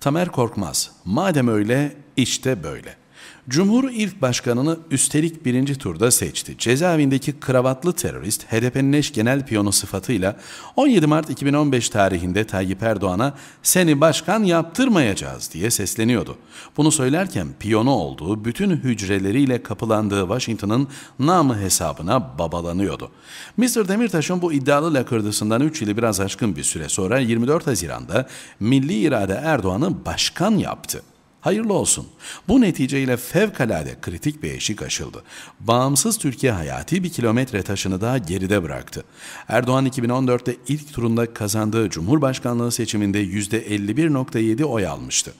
Tamer Korkmaz, madem öyle işte böyle.'' Cumhur İlk Başkanı'nı üstelik birinci turda seçti. Cezaevindeki kravatlı terörist HDP'nin eş genel piyonu sıfatıyla 17 Mart 2015 tarihinde Tayyip Erdoğan'a seni başkan yaptırmayacağız diye sesleniyordu. Bunu söylerken piyonu olduğu bütün hücreleriyle kapılandığı Washington'ın namı hesabına babalanıyordu. Mr. Demirtaş'ın bu iddialı lakırdısından 3 yılı biraz aşkın bir süre sonra 24 Haziran'da Milli İrade Erdoğan'ı başkan yaptı. Hayırlı olsun. Bu neticeyle fevkalade kritik bir eşik aşıldı. Bağımsız Türkiye hayati bir kilometre taşını daha geride bıraktı. Erdoğan 2014'te ilk turunda kazandığı Cumhurbaşkanlığı seçiminde %51.7 oy almıştı.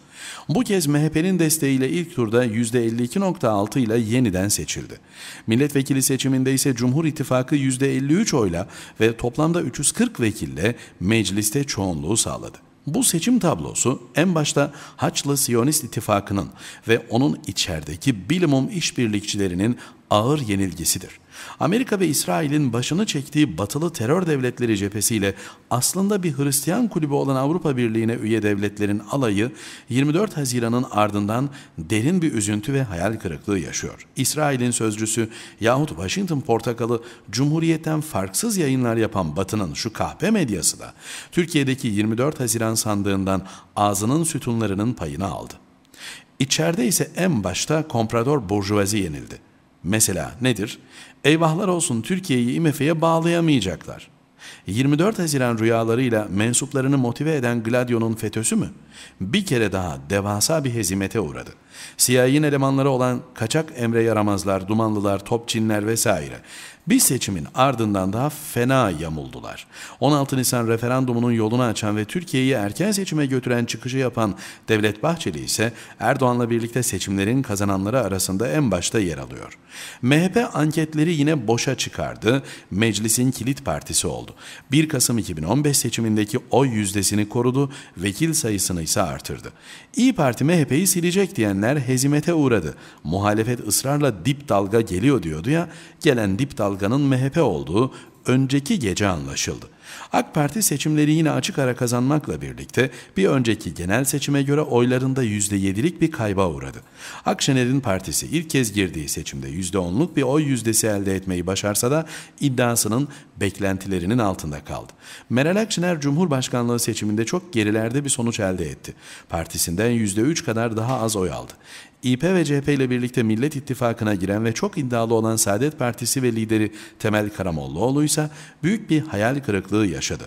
Bu kez MHP'nin desteğiyle ilk turda %52.6 ile yeniden seçildi. Milletvekili seçiminde ise Cumhur İttifakı %53 oyla ve toplamda 340 vekille mecliste çoğunluğu sağladı. Bu seçim tablosu en başta Haçlı Siyonist İttifakının ve onun içerideki bilimum işbirlikçilerinin ağır yenilgisidir.'' Amerika ve İsrail'in başını çektiği batılı terör devletleri cephesiyle aslında bir Hristiyan kulübü olan Avrupa Birliği'ne üye devletlerin alayı 24 Haziran'ın ardından derin bir üzüntü ve hayal kırıklığı yaşıyor. İsrail'in sözcüsü yahut Washington portakalı Cumhuriyet'ten farksız yayınlar yapan Batı'nın şu kahpe medyası da Türkiye'deki 24 Haziran sandığından ağzının sütunlarının payını aldı. İçeride ise en başta komprador burjuvazi yenildi. Mesela nedir? Eyvahlar olsun Türkiye'yi IMF'ye bağlayamayacaklar. 24 Haziran rüyalarıyla mensuplarını motive eden Gladio'nun FETÖ'sü mü? Bir kere daha devasa bir hezimete uğradı. Siyahin elemanları olan kaçak emre yaramazlar, dumanlılar, topçinler vesaire. Bir seçimin ardından daha fena yamuldular. 16 Nisan referandumunun yolunu açan ve Türkiye'yi erken seçime götüren çıkışı yapan Devlet Bahçeli ise Erdoğan'la birlikte seçimlerin kazananları arasında en başta yer alıyor. MHP anketleri yine boşa çıkardı, meclisin kilit partisi oldu. 1 Kasım 2015 seçimindeki oy yüzdesini korudu, vekil sayısını ise artırdı. İyi Parti MHP'yi silecek diyenler edenler hezimete uğradı. Muhalefet ısrarla dip dalga geliyor diyordu ya, gelen dip dalganın MHP olduğu önceki gece anlaşıldı. AK Parti seçimleri yine açık ara kazanmakla birlikte bir önceki genel seçime göre oylarında %7'lik bir kayba uğradı. Akşener'in partisi ilk kez girdiği seçimde %10'luk bir oy yüzdesi elde etmeyi başarsa da iddiasının beklentilerinin altında kaldı. Meral Akşener Cumhurbaşkanlığı seçiminde çok gerilerde bir sonuç elde etti. Partisinden %3 kadar daha az oy aldı. İP ve CHP ile birlikte Millet İttifakı'na giren ve çok iddialı olan Saadet Partisi ve lideri Temel Karamollaoğlu ise büyük bir hayal kırıklığı yaşadı.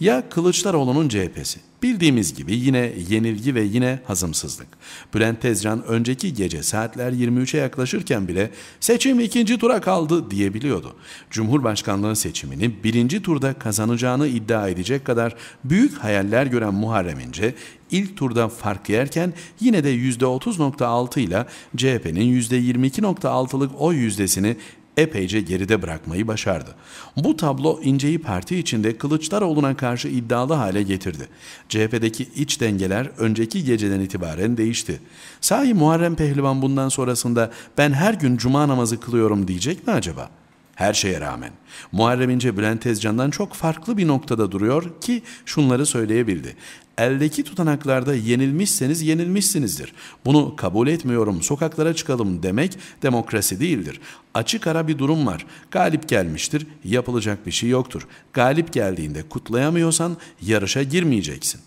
Ya Kılıçdaroğlu'nun CHP'si. Bildiğimiz gibi yine yenilgi ve yine hazımsızlık. Bülent Tezcan önceki gece saatler 23'e yaklaşırken bile seçim ikinci tura kaldı diyebiliyordu. Cumhurbaşkanlığı seçimini birinci turda kazanacağını iddia edecek kadar büyük hayaller gören Muharrem İnce ilk turda fark yerken yine de %30.6 ile CHP'nin %22.6'lık oy yüzdesini epeyce geride bırakmayı başardı. Bu tablo İnce'yi parti içinde Kılıçdaroğlu'na karşı iddialı hale getirdi. CHP'deki iç dengeler önceki geceden itibaren değişti. Sahi Muharrem Pehlivan bundan sonrasında ben her gün cuma namazı kılıyorum diyecek mi acaba?'' Her şeye rağmen Muharrem İnce Bülent Tezcan'dan çok farklı bir noktada duruyor ki şunları söyleyebildi. Eldeki tutanaklarda yenilmişseniz yenilmişsinizdir. Bunu kabul etmiyorum, sokaklara çıkalım demek demokrasi değildir. Açık ara bir durum var. Galip gelmiştir, yapılacak bir şey yoktur. Galip geldiğinde kutlayamıyorsan yarışa girmeyeceksin.''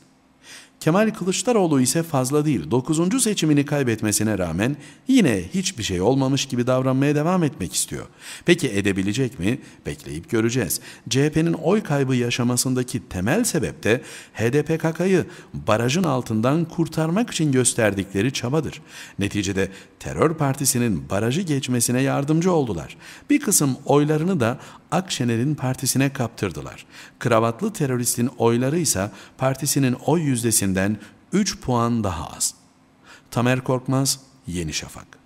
Kemal Kılıçdaroğlu ise fazla değil 9. seçimini kaybetmesine rağmen yine hiçbir şey olmamış gibi davranmaya devam etmek istiyor. Peki edebilecek mi? Bekleyip göreceğiz. CHP'nin oy kaybı yaşamasındaki temel sebep de HDP-KK'yı barajın altından kurtarmak için gösterdikleri çabadır. Neticede terör partisinin barajı geçmesine yardımcı oldular. Bir kısım oylarını da Akşener'in partisine kaptırdılar. Kravatlı teröristin oyları ise partisinin oy yüzdesini Dergisi'nden 3 puan daha az. Tamer Korkmaz, Yeni Şafak